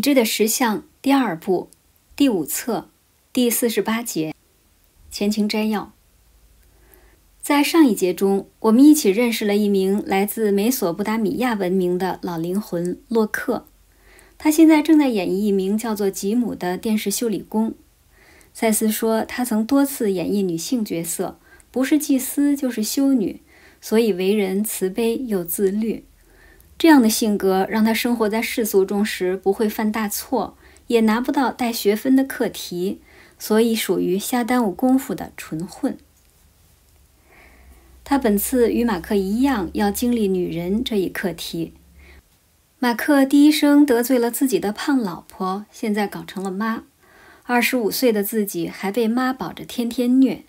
《已知的实相第二部第五册第四十八节前情摘要。在上一节中，我们一起认识了一名来自美索不达米亚文明的老灵魂洛克。他现在正在演绎一名叫做吉姆的电视修理工。赛斯说，他曾多次演绎女性角色，不是祭司就是修女，所以为人慈悲又自律。这样的性格让他生活在世俗中时不会犯大错，也拿不到带学分的课题，所以属于瞎耽误功夫的纯混。他本次与马克一样要经历“女人”这一课题。马克第一生得罪了自己的胖老婆，现在搞成了妈。二十五岁的自己还被妈保着天天虐。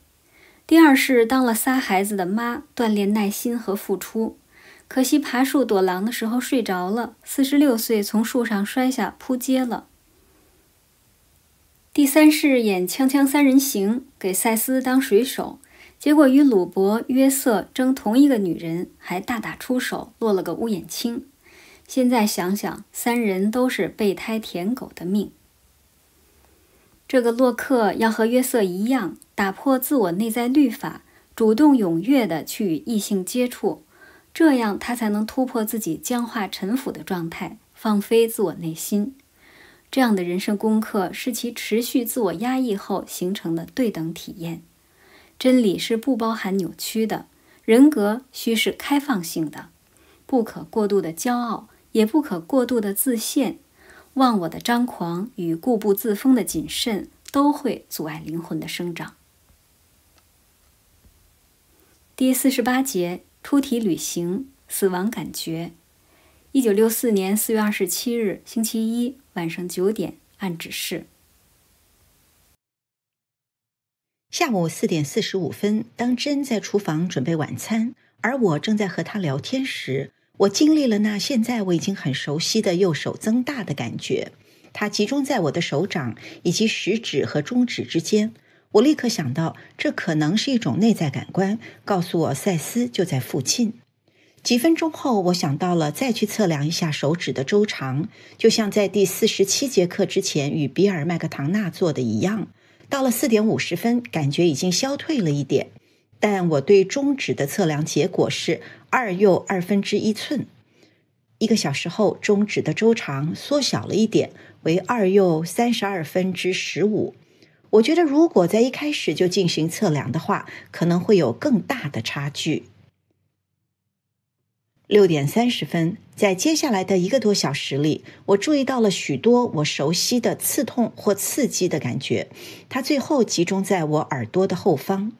第二是当了仨孩子的妈，锻炼耐心和付出。可惜爬树躲狼的时候睡着了，四十六岁从树上摔下，扑街了。第三是演《锵锵三人行，给赛斯当水手，结果与鲁伯、约瑟争同一个女人，还大打出手，落了个乌眼青。现在想想，三人都是备胎舔狗的命。这个洛克要和约瑟一样，打破自我内在律法，主动踊跃地去与异性接触。这样，他才能突破自己僵化沉腐的状态，放飞自我内心。这样的人生功课，是其持续自我压抑后形成的对等体验。真理是不包含扭曲的，人格需是开放性的，不可过度的骄傲，也不可过度的自信。忘我的张狂与固步自封的谨慎，都会阻碍灵魂的生长。第四十八节。出题旅行，死亡感觉。一九六四年四月二十七日，星期一晚上九点，按指示。下午四点四十五分，当珍在厨房准备晚餐，而我正在和他聊天时，我经历了那现在我已经很熟悉的右手增大的感觉，它集中在我的手掌以及食指和中指之间。我立刻想到，这可能是一种内在感官告诉我赛斯就在附近。几分钟后，我想到了再去测量一下手指的周长，就像在第四十七节课之前与比尔麦克唐纳做的一样。到了四点五十分，感觉已经消退了一点，但我对中指的测量结果是二又二分之一寸。一个小时后，中指的周长缩小了一点，为二又三十二分之十五。我觉得，如果在一开始就进行测量的话，可能会有更大的差距。六点三十分，在接下来的一个多小时里，我注意到了许多我熟悉的刺痛或刺激的感觉，它最后集中在我耳朵的后方。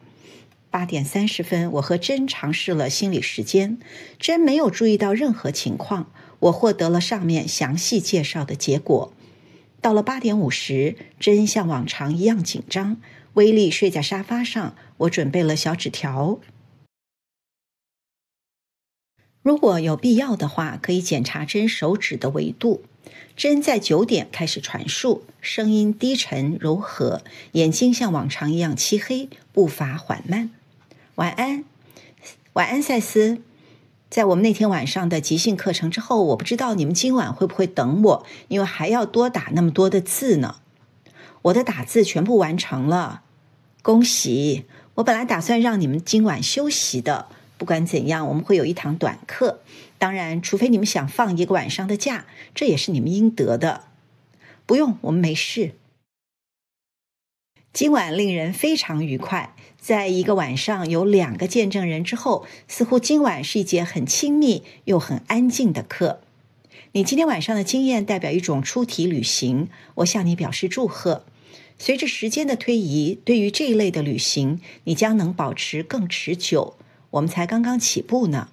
八点三十分，我和真尝试了心理时间，真没有注意到任何情况，我获得了上面详细介绍的结果。到了八点五十，针像往常一样紧张。威利睡在沙发上，我准备了小纸条。如果有必要的话，可以检查针手指的维度。针在九点开始传述，声音低沉柔和，眼睛像往常一样漆黑，步伐缓慢。晚安，晚安，赛斯。在我们那天晚上的即兴课程之后，我不知道你们今晚会不会等我，因为还要多打那么多的字呢。我的打字全部完成了，恭喜！我本来打算让你们今晚休息的，不管怎样，我们会有一堂短课。当然，除非你们想放一个晚上的假，这也是你们应得的。不用，我们没事。今晚令人非常愉快。在一个晚上有两个见证人之后，似乎今晚是一节很亲密又很安静的课。你今天晚上的经验代表一种出题旅行，我向你表示祝贺。随着时间的推移，对于这一类的旅行，你将能保持更持久。我们才刚刚起步呢。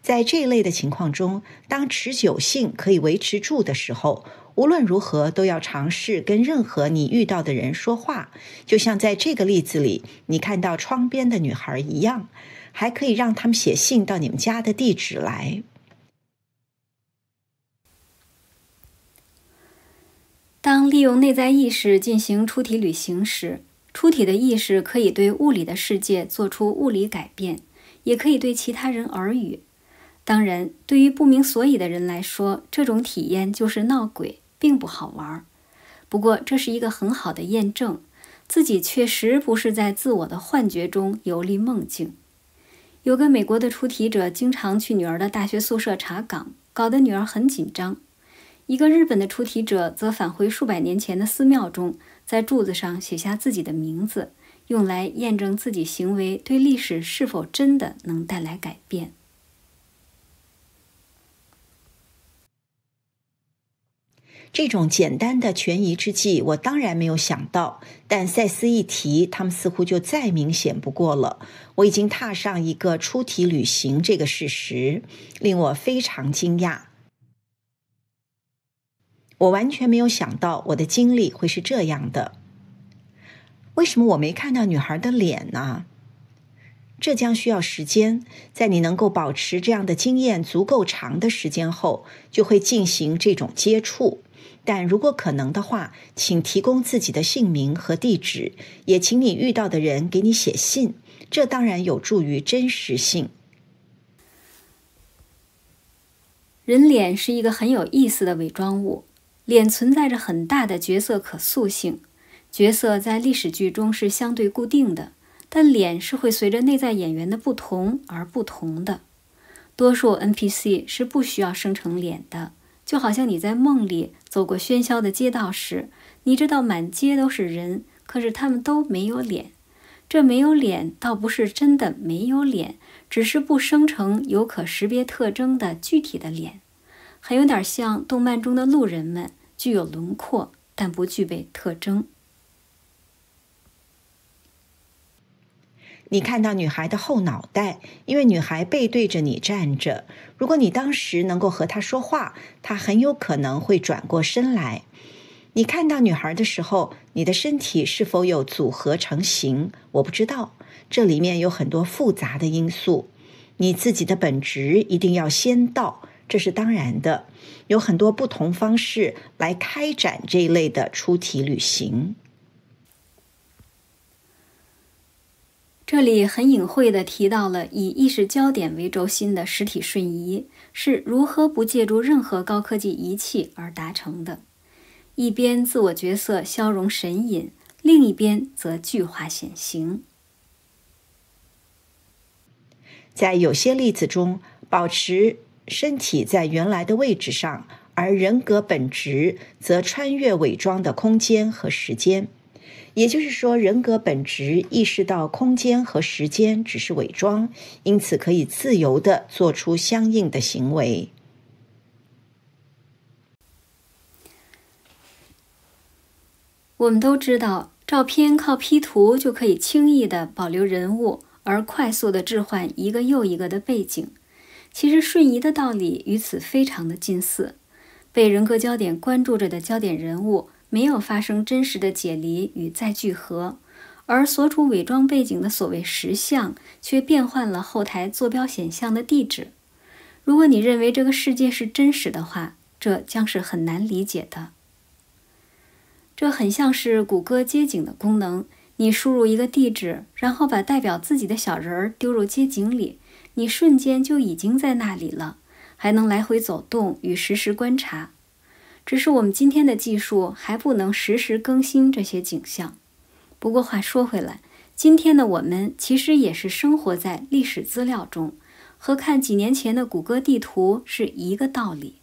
在这一类的情况中，当持久性可以维持住的时候。无论如何，都要尝试跟任何你遇到的人说话，就像在这个例子里，你看到窗边的女孩一样，还可以让他们写信到你们家的地址来。当利用内在意识进行出体旅行时，出体的意识可以对物理的世界做出物理改变，也可以对其他人耳语。当然，对于不明所以的人来说，这种体验就是闹鬼。并不好玩，不过这是一个很好的验证，自己确实不是在自我的幻觉中游历梦境。有个美国的出题者经常去女儿的大学宿舍查岗，搞得女儿很紧张。一个日本的出题者则返回数百年前的寺庙中，在柱子上写下自己的名字，用来验证自己行为对历史是否真的能带来改变。这种简单的权宜之计，我当然没有想到。但赛斯一提，他们似乎就再明显不过了。我已经踏上一个出题旅行，这个事实令我非常惊讶。我完全没有想到我的经历会是这样的。为什么我没看到女孩的脸呢？这将需要时间。在你能够保持这样的经验足够长的时间后，就会进行这种接触。但如果可能的话，请提供自己的姓名和地址，也请你遇到的人给你写信，这当然有助于真实性。人脸是一个很有意思的伪装物，脸存在着很大的角色可塑性。角色在历史剧中是相对固定的，但脸是会随着内在演员的不同而不同的。多数 NPC 是不需要生成脸的。就好像你在梦里走过喧嚣的街道时，你知道满街都是人，可是他们都没有脸。这没有脸，倒不是真的没有脸，只是不生成有可识别特征的具体的脸，还有点像动漫中的路人们，具有轮廓但不具备特征。你看到女孩的后脑袋，因为女孩背对着你站着。如果你当时能够和她说话，她很有可能会转过身来。你看到女孩的时候，你的身体是否有组合成型？我不知道，这里面有很多复杂的因素。你自己的本职一定要先到，这是当然的。有很多不同方式来开展这一类的出题旅行。这里很隐晦的提到了以意识焦点为轴心的实体瞬移是如何不借助任何高科技仪器而达成的。一边自我角色消融神隐，另一边则具化显形。在有些例子中，保持身体在原来的位置上，而人格本质则穿越伪装的空间和时间。也就是说，人格本质意识到空间和时间只是伪装，因此可以自由的做出相应的行为。我们都知道，照片靠 P 图就可以轻易的保留人物，而快速的置换一个又一个的背景。其实，瞬移的道理与此非常的近似。被人格焦点关注着的焦点人物。没有发生真实的解离与再聚合，而所处伪装背景的所谓实像，却变换了后台坐标显像的地址。如果你认为这个世界是真实的话，这将是很难理解的。这很像是谷歌街景的功能：你输入一个地址，然后把代表自己的小人儿丢入街景里，你瞬间就已经在那里了，还能来回走动与实时观察。只是我们今天的技术还不能实时更新这些景象。不过话说回来，今天的我们其实也是生活在历史资料中，和看几年前的谷歌地图是一个道理。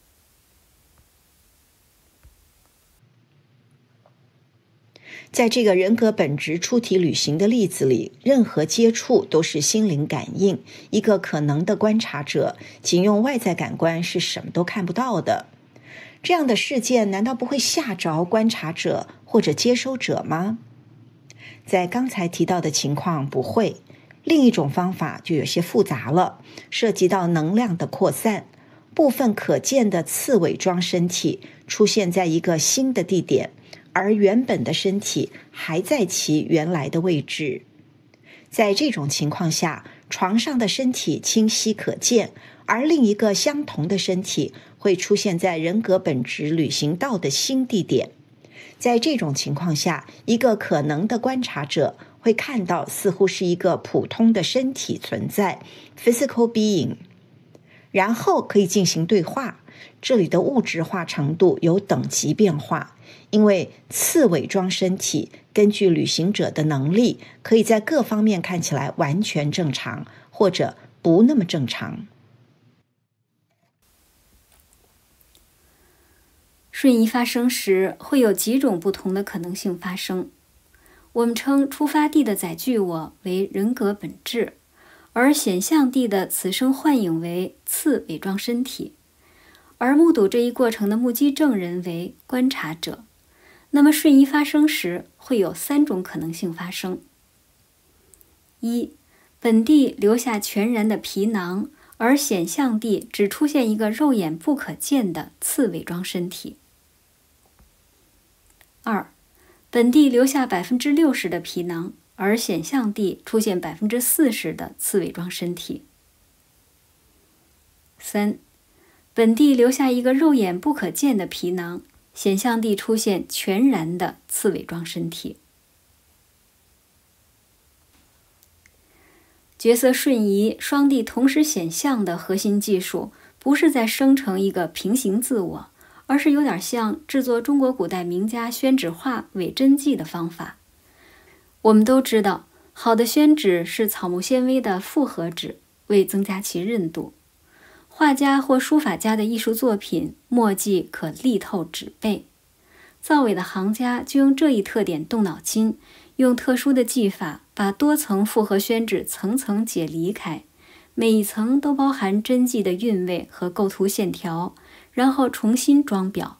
在这个人格本质出体旅行的例子里，任何接触都是心灵感应。一个可能的观察者仅用外在感官是什么都看不到的。这样的事件难道不会吓着观察者或者接收者吗？在刚才提到的情况不会。另一种方法就有些复杂了，涉及到能量的扩散。部分可见的刺伪装身体出现在一个新的地点，而原本的身体还在其原来的位置。在这种情况下，床上的身体清晰可见，而另一个相同的身体。会出现在人格本质旅行到的新地点，在这种情况下，一个可能的观察者会看到似乎是一个普通的身体存在 （physical being），然后可以进行对话。这里的物质化程度有等级变化，因为次伪装身体根据旅行者的能力，可以在各方面看起来完全正常，或者不那么正常。瞬移发生时会有几种不同的可能性发生。我们称出发地的载具我为人格本质，而显像地的此生幻影为次伪装身体，而目睹这一过程的目击证人为观察者。那么瞬移发生时会有三种可能性发生：一，本地留下全然的皮囊，而显像地只出现一个肉眼不可见的次伪装身体。二，本地留下百分之六十的皮囊，而显象地出现百分之四十的刺伪装身体。三，本地留下一个肉眼不可见的皮囊，显象地出现全然的刺伪装身体。角色瞬移双地同时显像的核心技术，不是在生成一个平行自我。而是有点像制作中国古代名家宣纸画伪真迹的方法。我们都知道，好的宣纸是草木纤维的复合纸，为增加其韧度，画家或书法家的艺术作品墨迹可力透纸背。造伪的行家就用这一特点动脑筋，用特殊的技法把多层复合宣纸层层解离开，每一层都包含真迹的韵味和构图线条。然后重新装裱，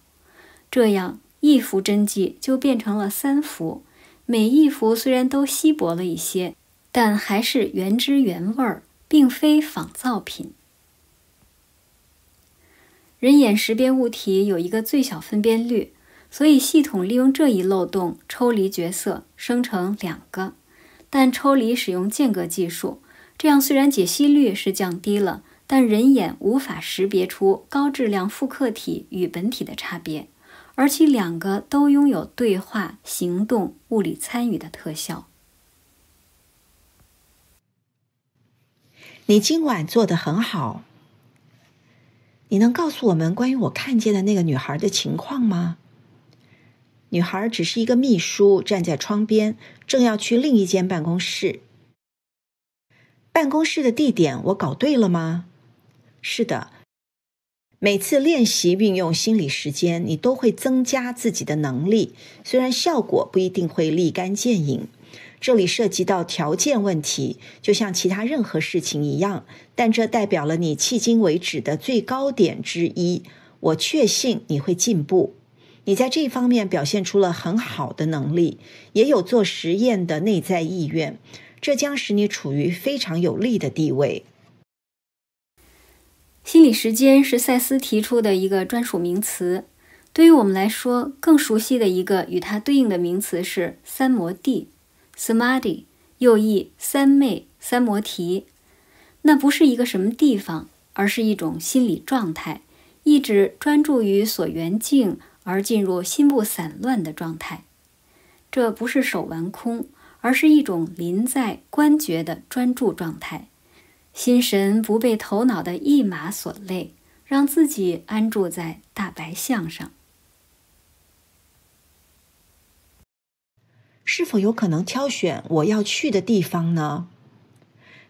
这样一幅真迹就变成了三幅。每一幅虽然都稀薄了一些，但还是原汁原味儿，并非仿造品。人眼识别物体有一个最小分辨率，所以系统利用这一漏洞抽离角色，生成两个。但抽离使用间隔技术，这样虽然解析率是降低了。但人眼无法识别出高质量复刻体与本体的差别，而且两个都拥有对话、行动、物理参与的特效。你今晚做的很好。你能告诉我们关于我看见的那个女孩的情况吗？女孩只是一个秘书，站在窗边，正要去另一间办公室。办公室的地点我搞对了吗？是的，每次练习运用心理时间，你都会增加自己的能力。虽然效果不一定会立竿见影，这里涉及到条件问题，就像其他任何事情一样。但这代表了你迄今为止的最高点之一。我确信你会进步。你在这方面表现出了很好的能力，也有做实验的内在意愿，这将使你处于非常有利的地位。心理时间是赛斯提出的一个专属名词，对于我们来说更熟悉的一个与它对应的名词是三摩地 （Samadhi），又译三昧、三摩提。那不是一个什么地方，而是一种心理状态，一直专注于所缘境而进入心不散乱的状态。这不是手玩空，而是一种临在观觉的专注状态。心神不被头脑的一马所累，让自己安住在大白象上。是否有可能挑选我要去的地方呢？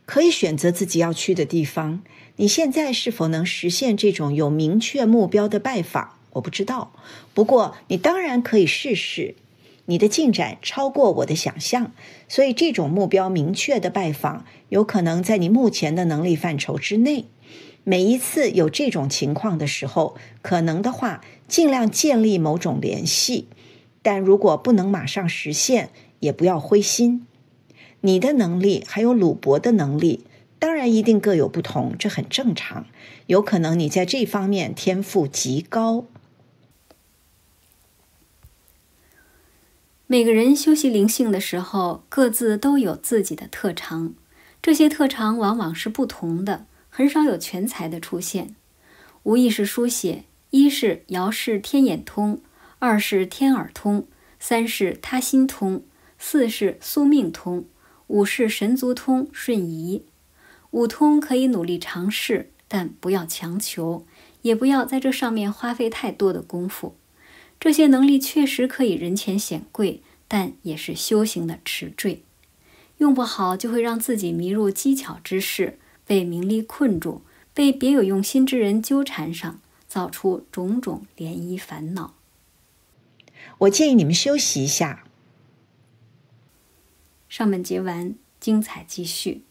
可以选择自己要去的地方。你现在是否能实现这种有明确目标的拜访？我不知道。不过你当然可以试试。你的进展超过我的想象，所以这种目标明确的拜访有可能在你目前的能力范畴之内。每一次有这种情况的时候，可能的话，尽量建立某种联系；但如果不能马上实现，也不要灰心。你的能力还有鲁伯的能力，当然一定各有不同，这很正常。有可能你在这方面天赋极高。每个人修习灵性的时候，各自都有自己的特长，这些特长往往是不同的，很少有全才的出现。无意识书写，一是遥视天眼通，二是天耳通，三是他心通，四是宿命通，五是神足通、瞬移。五通可以努力尝试，但不要强求，也不要在这上面花费太多的功夫。这些能力确实可以人前显贵，但也是修行的迟坠。用不好，就会让自己迷入机巧之事，被名利困住，被别有用心之人纠缠上，造出种种涟漪烦恼。我建议你们休息一下。上面结完，精彩继续。